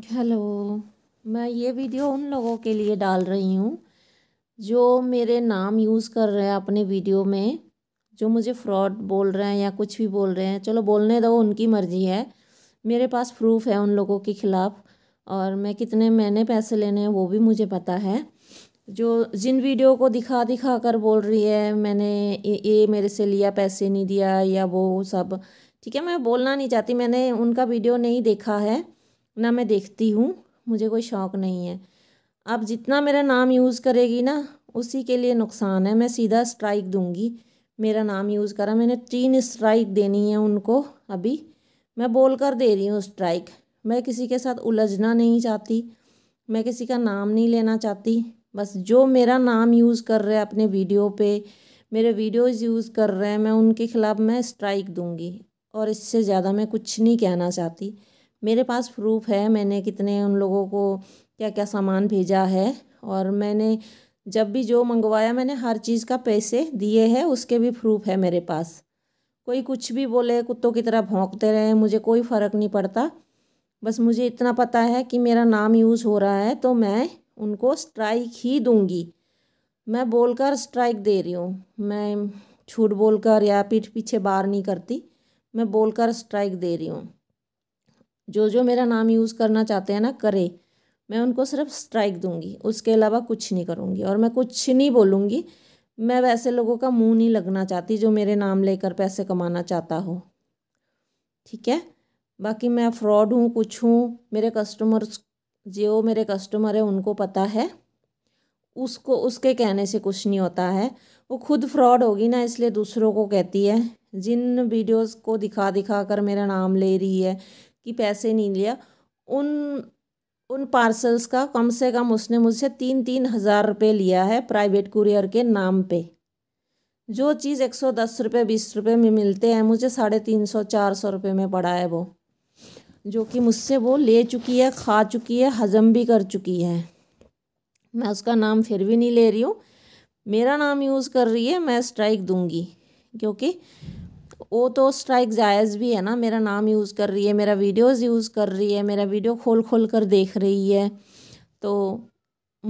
hello मैं ये video उन लोगों के लिए डाल रही हूँ जो मेरे नाम यूज़ कर रहे हैं अपने वीडियो में जो मुझे फ्रॉड बोल रहे हैं या कुछ भी बोल रहे हैं चलो बोलने दो उनकी मर्ज़ी है मेरे पास प्रूफ है उन लोगों के ख़िलाफ़ और मैं कितने मैंने पैसे लेने हैं वो भी मुझे पता है जो जिन वीडियो को दिखा दिखा कर बोल रही है मैंने ये मेरे से लिया पैसे नहीं दिया या वो सब ठीक है मैं बोलना नहीं चाहती मैंने उनका वीडियो नहीं देखा है ना मैं देखती हूँ मुझे कोई शौक़ नहीं है आप जितना मेरा नाम यूज़ करेगी ना उसी के लिए नुकसान है मैं सीधा स्ट्राइक दूँगी मेरा नाम यूज़ करा मैंने तीन स्ट्राइक देनी है उनको अभी मैं बोल कर दे रही हूँ स्ट्राइक मैं किसी के साथ उलझना नहीं चाहती मैं किसी का नाम नहीं लेना चाहती बस जो मेरा नाम यूज़ कर रहे हैं अपने वीडियो पे मेरे वीडियोज़ यूज़ कर रहे हैं मैं उनके ख़िलाफ़ मैं स्ट्राइक दूँगी और इससे ज़्यादा मैं कुछ नहीं कहना चाहती मेरे पास प्रूफ़ है मैंने कितने उन लोगों को क्या क्या सामान भेजा है और मैंने जब भी जो मंगवाया मैंने हर चीज़ का पैसे दिए हैं उसके भी प्रूफ़ है मेरे पास कोई कुछ भी बोले कुत्तों की तरह भोंकते रहे मुझे कोई फ़र्क नहीं पड़ता बस मुझे इतना पता है कि मेरा नाम यूज़ हो रहा है तो मैं उनको स्ट्राइक ही दूंगी मैं बोलकर स्ट्राइक दे रही हूँ मैं छूट बोलकर या पीठ पीछे बार नहीं करती मैं बोलकर स्ट्राइक दे रही हूँ जो जो मेरा नाम यूज़ करना चाहते हैं ना करे मैं उनको सिर्फ स्ट्राइक दूंगी उसके अलावा कुछ नहीं करूँगी और मैं कुछ नहीं बोलूँगी मैं वैसे लोगों का मुंह नहीं लगना चाहती जो मेरे नाम लेकर पैसे कमाना चाहता हो ठीक है बाकी मैं फ्रॉड हूँ कुछ हूँ मेरे कस्टमर्स जो मेरे कस्टमर है उनको पता है उसको उसके कहने से कुछ नहीं होता है वो खुद फ्रॉड होगी ना इसलिए दूसरों को कहती है जिन वीडियोस को दिखा दिखा कर मेरा नाम ले रही है कि पैसे नहीं लिया उन उन पार्सल्स का कम से कम उसने मुझसे तीन तीन हज़ार रुपये लिया है प्राइवेट कुरियर के नाम पे जो चीज़ एक सौ दस रुपये बीस रुपये में मिलते हैं मुझे साढ़े तीन सौ चार सौ रुपये में पड़ा है वो जो कि मुझसे वो ले चुकी है खा चुकी है हज़म भी कर चुकी है मैं उसका नाम फिर भी नहीं ले रही हूँ मेरा नाम यूज़ कर रही है मैं स्ट्राइक दूँगी क्योंकि वो तो स्ट्राइक जायज़ भी है ना मेरा नाम यूज़ कर रही है मेरा वीडियोस यूज़ कर रही है मेरा वीडियो खोल खोल कर देख रही है तो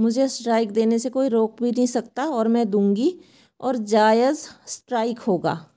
मुझे स्ट्राइक देने से कोई रोक भी नहीं सकता और मैं दूंगी और जायज़ स्ट्राइक होगा